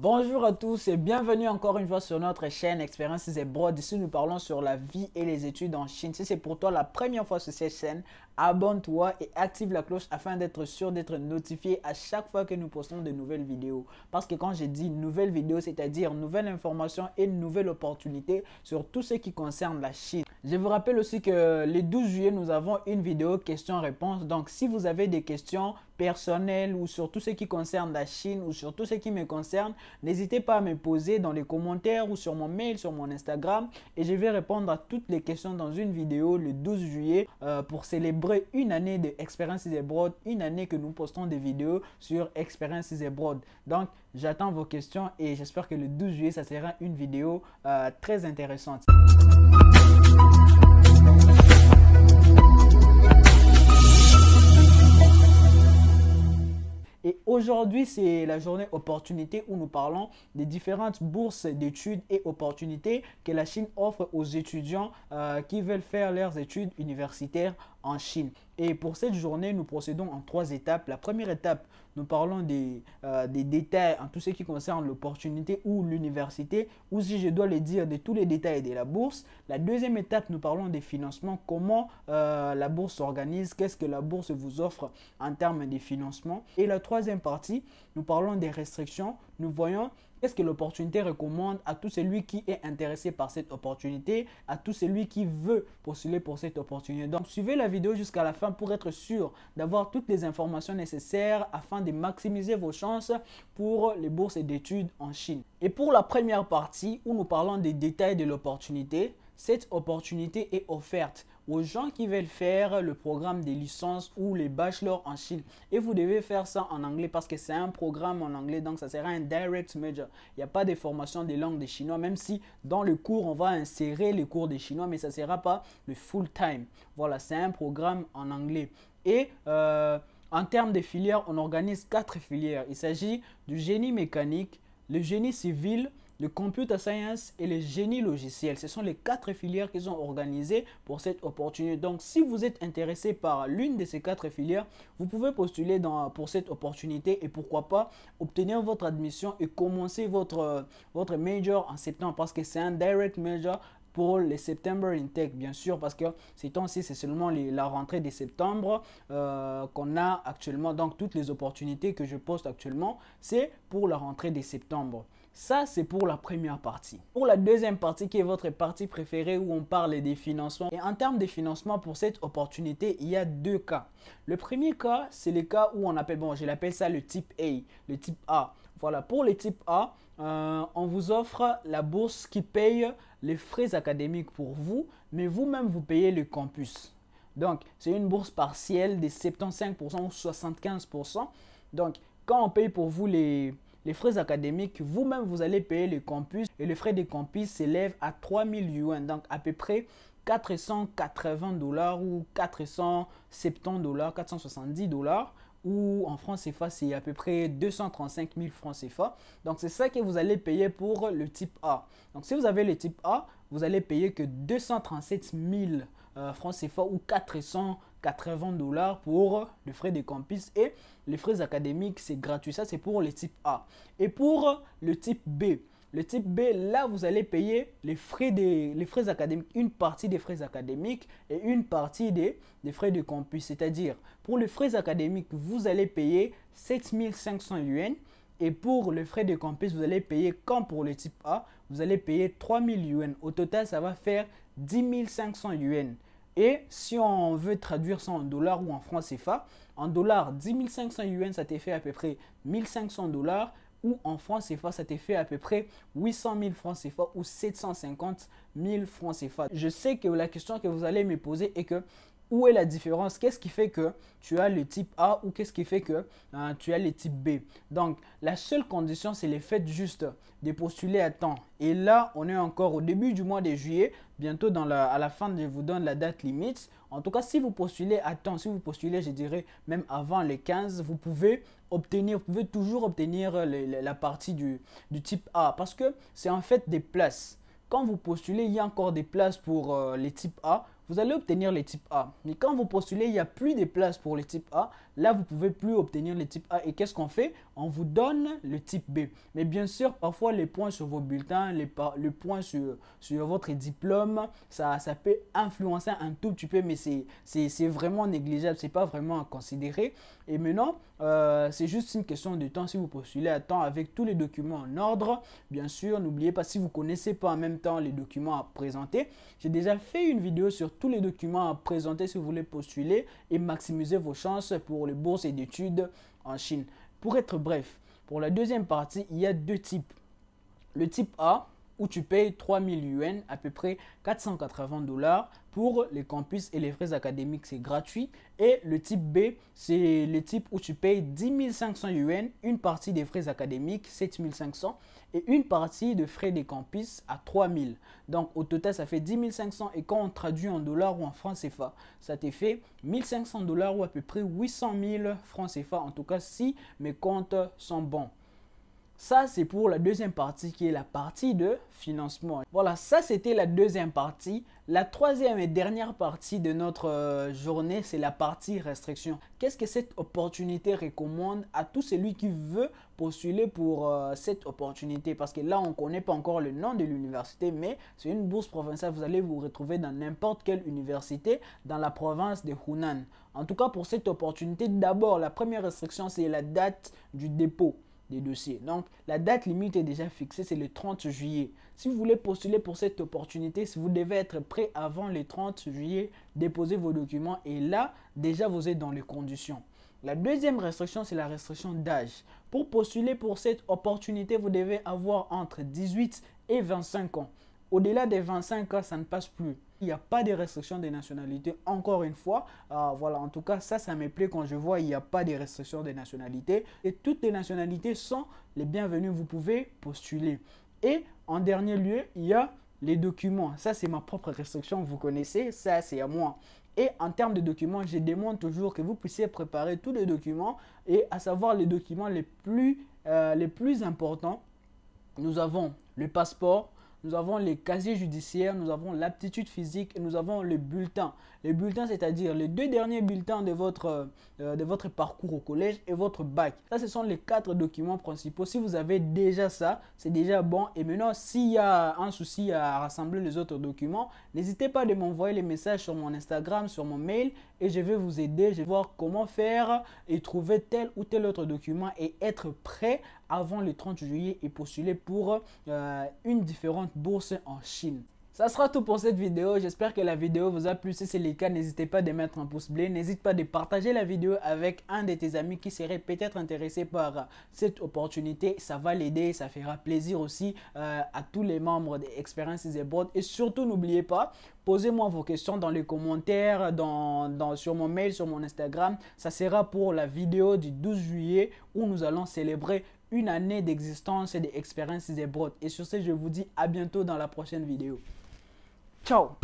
Bonjour à tous et bienvenue encore une fois sur notre chaîne Expériences et Broad. Ici, nous parlons sur la vie et les études en Chine. Si c'est pour toi la première fois sur cette chaîne, abonne-toi et active la cloche afin d'être sûr d'être notifié à chaque fois que nous postons de nouvelles vidéos. Parce que quand j'ai dit nouvelles vidéos, c'est-à-dire nouvelles informations et nouvelles opportunités sur tout ce qui concerne la Chine. Je vous rappelle aussi que le 12 juillet, nous avons une vidéo questions-réponses. Donc, si vous avez des questions personnelles ou sur tout ce qui concerne la Chine ou sur tout ce qui me concerne, n'hésitez pas à me poser dans les commentaires ou sur mon mail, sur mon Instagram. Et je vais répondre à toutes les questions dans une vidéo le 12 juillet euh, pour célébrer une année de Experiences Abroad, une année que nous postons des vidéos sur Experiences Abroad. Donc, j'attends vos questions et j'espère que le 12 juillet, ça sera une vidéo euh, très intéressante. Et aujourd'hui, c'est la journée opportunité où nous parlons des différentes bourses d'études et opportunités que la Chine offre aux étudiants euh, qui veulent faire leurs études universitaires Chine. Et pour cette journée, nous procédons en trois étapes. La première étape, nous parlons euh, des, détails en tout ce qui concerne l'opportunité ou l'université, ou si je dois le dire, de tous les détails de la bourse. La deuxième étape, nous parlons des financements, comment euh, la bourse s'organise, qu'est-ce que la bourse vous offre en termes de financement. Et la troisième partie, nous parlons des restrictions, nous voyons Qu'est-ce que l'opportunité recommande à tout celui qui est intéressé par cette opportunité, à tout celui qui veut postuler pour cette opportunité Donc suivez la vidéo jusqu'à la fin pour être sûr d'avoir toutes les informations nécessaires afin de maximiser vos chances pour les bourses d'études en Chine. Et pour la première partie où nous parlons des détails de l'opportunité, cette opportunité est offerte aux gens qui veulent faire le programme des licences ou les bachelors en Chine. Et vous devez faire ça en anglais parce que c'est un programme en anglais, donc ça sera un direct major. Il n'y a pas de formation des langues des Chinois, même si dans le cours, on va insérer les cours des Chinois, mais ça ne sera pas le full time. Voilà, c'est un programme en anglais. Et euh, en termes de filières, on organise quatre filières. Il s'agit du génie mécanique, le génie civil, le computer science et le génie logiciel. Ce sont les quatre filières qu'ils ont organisées pour cette opportunité. Donc, si vous êtes intéressé par l'une de ces quatre filières, vous pouvez postuler pour cette opportunité et pourquoi pas obtenir votre admission et commencer votre, votre major en septembre parce que c'est un direct major pour les September Intake, bien sûr, parce que c'est seulement la rentrée de septembre euh, qu'on a actuellement. Donc, toutes les opportunités que je poste actuellement, c'est pour la rentrée de septembre. Ça, c'est pour la première partie. Pour la deuxième partie, qui est votre partie préférée, où on parle des financements. Et en termes de financement, pour cette opportunité, il y a deux cas. Le premier cas, c'est le cas où on appelle, bon, je l'appelle ça le type A, le type A. Voilà, pour le type A, euh, on vous offre la bourse qui paye les frais académiques pour vous, mais vous-même, vous payez le campus. Donc, c'est une bourse partielle de 75% ou 75%. Donc, quand on paye pour vous les, les frais académiques, vous-même, vous allez payer le campus et le frais des campus s'élève à 3000 yuan, donc à peu près 480 dollars ou 470 dollars, 470 dollars ou en francs CFA, c'est à peu près 235 000 francs CFA. Donc, c'est ça que vous allez payer pour le type A. Donc, si vous avez le type A, vous allez payer que 237 000 euh, francs CFA ou 400 80 dollars pour le frais de campus et les frais académiques, c'est gratuit. Ça, c'est pour le type A. Et pour le type B, le type B, là, vous allez payer les frais, des, frais académiques, une partie des frais académiques et une partie des, frais de campus. C'est-à-dire, pour les frais académiques, vous allez payer 7500 yuan. Et pour les frais de campus, vous allez payer, comme pour le type A, vous allez payer 3000 yuan. Au total, ça va faire 10 500 yuan. Et si on veut traduire ça en dollars ou en francs CFA, en dollars, 10 500 yuan, ça te fait à peu près 1500 dollars ou en francs CFA, ça te fait à peu près 800 000 francs CFA ou 750 000 francs CFA. Je sais que la question que vous allez me poser est que où est la différence Qu'est-ce qui fait que tu as le type A ou qu'est-ce qui fait que hein, tu as le type B Donc, la seule condition, c'est le fait juste de postuler à temps. Et là, on est encore au début du mois de juillet. Bientôt, dans la, à la fin, je vous donne la date limite. En tout cas, si vous postulez à temps, si vous postulez, je dirais, même avant les 15, vous pouvez obtenir, vous pouvez toujours obtenir la partie du, type A. Parce que c'est en fait des places. Quand vous postulez, il y a encore des places pour euh, les types A vous allez obtenir les types A. Mais quand vous postulez, il n'y a plus de place pour les types A. Là, vous ne pouvez plus obtenir les types A. Et qu'est-ce qu'on fait on vous donne le type B. Mais bien sûr, parfois les points sur vos bulletins, les, points sur, sur votre diplôme, ça, ça peut influencer un tout petit peu, mais c'est vraiment négligeable, c'est pas vraiment à considérer. Et maintenant, euh, c'est juste une question de temps. Si vous postulez à temps avec tous les documents en ordre, bien sûr, n'oubliez pas, si vous connaissez pas en même temps les documents à présenter, j'ai déjà fait une vidéo sur tous les documents à présenter si vous voulez postuler et maximiser vos chances pour les bourses et d'études en Chine. Pour être bref, pour la deuxième partie, il y a deux types. Le type A, où tu payes 3000 yuan, à peu près 480 dollars pour les campus et les frais académiques, c'est gratuit. Et le type B, c'est le type où tu payes 10 500 yuan, une partie des frais académiques, 7 500, et une partie de frais des campus à 3000. Donc au total, ça fait 10 500. Et quand on traduit en dollars ou en francs CFA, ça te fait 1500 dollars ou à peu près 800 000 francs CFA. En tout cas, si mes comptes sont bons. Ça, c'est pour la deuxième partie qui est la partie de financement. Voilà, ça c'était la deuxième partie. La troisième et dernière partie de notre euh, journée, c'est la partie restriction. Qu'est-ce que cette opportunité recommande à tout celui qui veut postuler pour euh, cette opportunité Parce que là, on ne connaît pas encore le nom de l'université, mais c'est une bourse provinciale. Vous allez vous retrouver dans n'importe quelle université dans la province de Hunan. En tout cas, pour cette opportunité, d'abord, la première restriction, c'est la date du dépôt dossiers. Donc, la date limite est déjà fixée, c'est le 30 juillet. Si vous voulez postuler pour cette opportunité, si vous devez être prêt avant le 30 juillet, déposer vos documents et là, déjà, vous êtes dans les conditions. La deuxième restriction, c'est la restriction d'âge. Pour postuler pour cette opportunité, vous devez avoir entre 18 et 25 ans. Au-delà des 25 ans, ça ne passe plus. Il n'y a pas de restriction des nationalités, encore une fois. Euh, voilà, en tout cas, ça, ça me plaît quand je vois il n'y a pas de restriction des nationalités. Et toutes les nationalités sont les bienvenues, vous pouvez postuler. Et en dernier lieu, il y a les documents. Ça, c'est ma propre restriction, vous connaissez, ça, c'est à moi. Et en termes de documents, je demande toujours que vous puissiez préparer tous les documents et à savoir les documents les plus, euh, les plus importants. Nous avons le passeport, nous avons les casiers judiciaires, nous avons l'aptitude physique et nous avons le bulletin. Le bulletin, c'est-à-dire les deux derniers bulletins de votre, euh, de votre parcours au collège et votre bac. Ça, ce sont les quatre documents principaux. Si vous avez déjà ça, c'est déjà bon. Et maintenant, s'il y a un souci à rassembler les autres documents, n'hésitez pas à m'envoyer les messages sur mon Instagram, sur mon mail et je vais vous aider, je vais voir comment faire et trouver tel ou tel autre document et être prêt avant le 30 juillet et postuler pour euh, une différente bourse en Chine. Ça sera tout pour cette vidéo. J'espère que la vidéo vous a plu. Si c'est le cas, n'hésitez pas de mettre un pouce bleu. N'hésite pas de partager la vidéo avec un de tes amis qui serait peut-être intéressé par euh, cette opportunité. Ça va l'aider. Ça fera plaisir aussi euh, à tous les membres d'Experiences Abroad. Et surtout, n'oubliez pas, posez-moi vos questions dans les commentaires, dans, sur mon mail, sur mon Instagram. Ça sera pour la vidéo du 12 juillet où nous allons célébrer une année d'existence et d'expériences Et sur ce, je vous dis à bientôt dans la prochaine vidéo. Tchau!